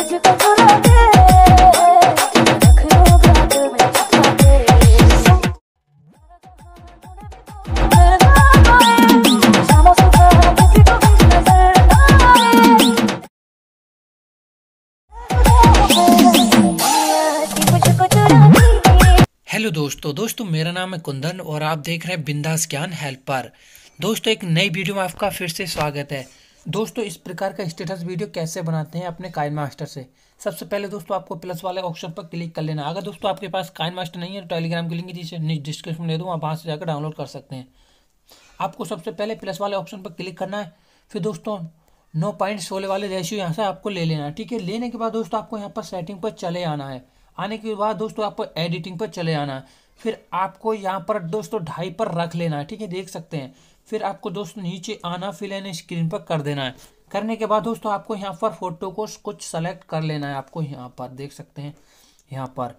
hello दोस्तों दोस्तों मेरा नाम है कुंदन और आप देख रहे हैं बिंदास ज्ञान हेल्पर दोस्तों एक नई वीडियो में आपका फिर से स्वागत है दोस्तों इस प्रकार का स्टेटस वीडियो कैसे बनाते हैं अपने काइन मास्टर से सबसे पहले दोस्तों आपको प्लस वाले ऑप्शन पर क्लिक कर लेना अगर दोस्तों आपके पास काइन मास्टर नहीं है तो टेलीग्राम की लिंक नीचे डिस्क्रिप्शन में दे दूँ आप वहाँ से जाकर डाउनलोड कर सकते हैं आपको सबसे पहले प्लस वाले ऑप्शन पर क्लिक करना है फिर दोस्तों नौ पॉइंट सोलह वाले रेशियो यहाँ से आपको ले लेना है ठीक है लेने के बाद दोस्तों आपको यहाँ पर सेटिंग पर चले आना है आने के बाद दोस्तों आपको एडिटिंग पर चले आना है फिर आपको यहाँ पर दोस्तों ढाई पर रख लेना है ठीक है देख सकते हैं फिर आपको दोस्तों नीचे आना फिल एन स्क्रीन पर कर देना है करने के बाद दोस्तों आपको यहाँ पर फ़ोटो को कुछ सेलेक्ट कर लेना है आपको यहाँ पर देख सकते हैं यहाँ पर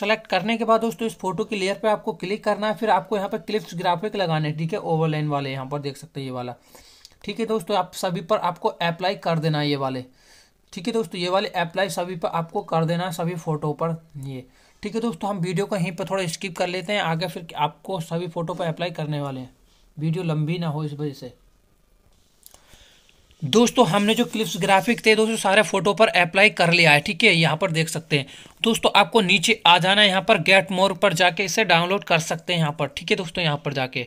सेलेक्ट करने के बाद दोस्तों इस फोटो की लेयर पे आपको क्लिक करना है फिर आपको यहाँ पर क्लिप्स ग्राफिक लगाने ठीक है ओवरलाइन वाले यहाँ पर देख सकते हैं ये वाला ठीक है दोस्तों आप सभी पर आपको अप्लाई कर देना है ये वाले ठीक है दोस्तों ये वाले अप्लाई सभी पर आपको कर देना है सभी फ़ोटो पर ये ठीक है दोस्तों हम वीडियो को यहीं पर थोड़ा स्किप कर लेते हैं आगे फिर आपको सभी फ़ोटो पर अप्लाई करने वाले हैं वीडियो लंबी ना हो इस वजह से दोस्तों हमने जो क्लिप्स ग्राफिक थे दोस्तों सारे फोटो पर अप्लाई कर लिया है ठीक है यहाँ पर देख सकते हैं दोस्तों आपको नीचे आ जाना है यहाँ पर गेट मोर पर जाके इसे डाउनलोड कर सकते हैं यहाँ पर ठीक है दोस्तों यहाँ पर जाके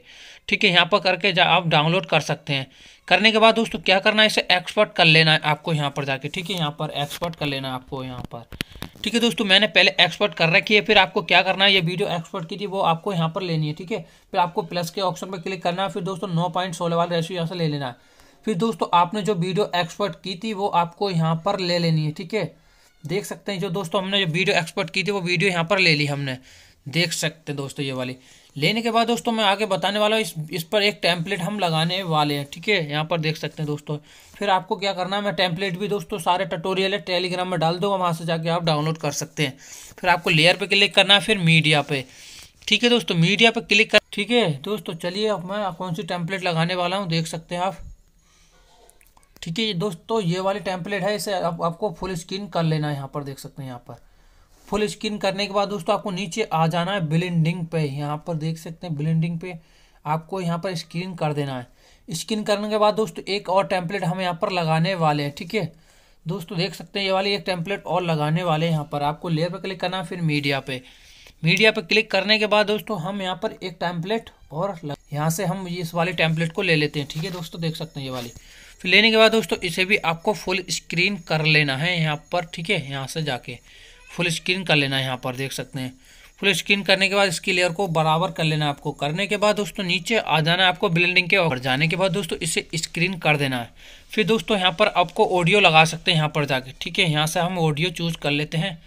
ठीक है यहाँ पर करके जा आप डाउनलोड कर सकते हैं करने के बाद दोस्तों क्या करना है इसे एक्सपर्ट कर लेना है आपको यहाँ पर जाके ठीक है यहाँ पर एक्सपर्ट कर लेना है आपको यहाँ पर ठीक है दोस्तों मैंने पहले एक्सपर्ट कर रखी है फिर आपको क्या करना है ये वीडियो एक्सपर्ट की थी वो आपको यहाँ पर लेनी है ठीक है फिर आपको प्लस के ऑप्शन पर क्लिक करना है फिर दोस्तों नौ पॉइंट सोलह वाले रेशियो यहाँ से ले लेना है फिर दोस्तों आपने जो वीडियो एक्सपर्ट की थी वो आपको यहाँ पर ले लेनी है ठीक है देख सकते हैं जो दोस्तों हमने जो वीडियो एक्सपर्ट की थी वो वीडियो यहाँ पर ले ली हमने देख सकते हैं दोस्तों ये वाली लेने के बाद दोस्तों मैं आगे बताने वाला हूँ इस इस पर एक टैंपलेट हम लगाने वाले हैं ठीक है यहाँ पर देख सकते हैं दोस्तों फिर आपको क्या करना है मैं टेम्पलेट भी दोस्तों सारे टटोरियल है टेलीग्राम में डाल दो वहाँ से जाके आप डाउनलोड कर सकते हैं फिर आपको लेयर पर क्लिक करना है फिर मीडिया पर ठीक है दोस्तों मीडिया पर क्लिक कर ठीक है दोस्तों चलिए अब मैं कौन सी टैंपलेट लगाने वाला हूँ देख सकते हैं आप ठीक है दोस्तों ये वाली टैंपलेट है इसे आपको फुल स्क्रीन कर लेना है यहाँ पर देख सकते हैं यहाँ पर फुल स्किन करने के बाद दोस्तों आपको नीचे आ जाना है ब्लेंडिंग पे यहाँ पर देख सकते हैं ब्लेंडिंग पे आपको यहाँ पर स्क्रीन कर देना है स्क्रीन करने के बाद दोस्तों एक और टेम्पलेट हम यहाँ पर लगाने वाले हैं ठीक है दोस्तों देख सकते हैं ये वाली एक टेम्पलेट और लगाने वाले हैं यहाँ पर आपको लेयर पर क्लिक करना है फिर मीडिया पे मीडिया पे क्लिक करने के बाद दोस्तों हम यहाँ पर एक टेम्पलेट और यहाँ से हम इस वाले टेम्पलेट को ले लेते हैं ठीक है दोस्तों देख सकते हैं ये वाली फिर लेने के बाद दोस्तों इसे भी आपको फुल स्क्रीन कर लेना है यहाँ पर ठीक है यहाँ से जाके फुल स्क्रीन कर लेना है यहाँ पर देख सकते हैं फुल स्क्रीन करने के बाद इसकी लेयर को बराबर कर लेना है आपको करने के बाद दोस्तों नीचे आ जाना है आपको ब्लेंडिंग के ऊपर जाने के बाद दोस्तों इसे स्क्रीन कर देना है फिर दोस्तों यहाँ पर आपको ऑडियो लगा सकते हैं यहाँ पर जाके ठीक है यहाँ से हम ऑडियो चूज कर लेते हैं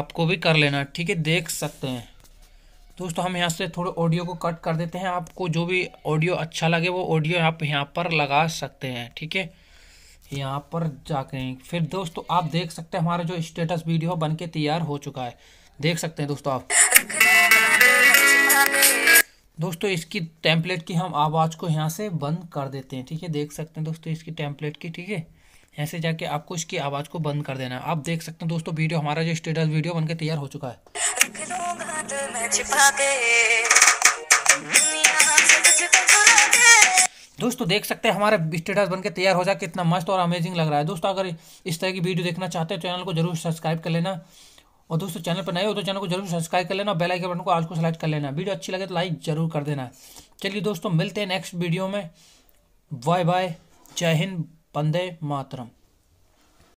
आपको भी कर लेना है ठीक है देख सकते हैं दोस्तों हम यहाँ से थोड़े ऑडियो को कट कर देते हैं आपको जो भी ऑडियो अच्छा लगे वो ऑडियो आप यहाँ पर लगा सकते हैं ठीक है यहाँ पर जाके फिर दोस्तों आप देख सकते हैं हमारा जो स्टेटस वीडियो बन के तैयार हो चुका है देख सकते हैं दोस्तों आप दोस्तों इसकी टेम्पलेट की हम आवाज़ को यहाँ से बंद कर देते हैं ठीक है देख सकते हैं दोस्तों इसकी टेम्पलेट की ठीक है यहाँ से जाके आपको इसकी आवाज़ को बंद कर देना है आप देख सकते हैं दोस्तों वीडियो हमारा जो स्टेटस वीडियो बन के तैयार हो चुका है दोस्तों देख सकते हैं हमारा स्टेटस बनके तैयार हो जाए कितना मस्त और अमेजिंग लग रहा है दोस्तों अगर इस तरह की वीडियो देखना चाहते तो चैनल को जरूर सब्सक्राइब कर लेना और दोस्तों चैनल पर नए हो तो चैनल को जरूर सब्सक्राइब कर लेना और बेल आइकन बटन को आज को सेलेक्ट कर लेना वीडियो अच्छी लगे तो लाइक जरूर कर देना चलिए दोस्तों मिलते हैं नेक्स्ट वीडियो में बाय बाय जय हिंद बंदे मातरम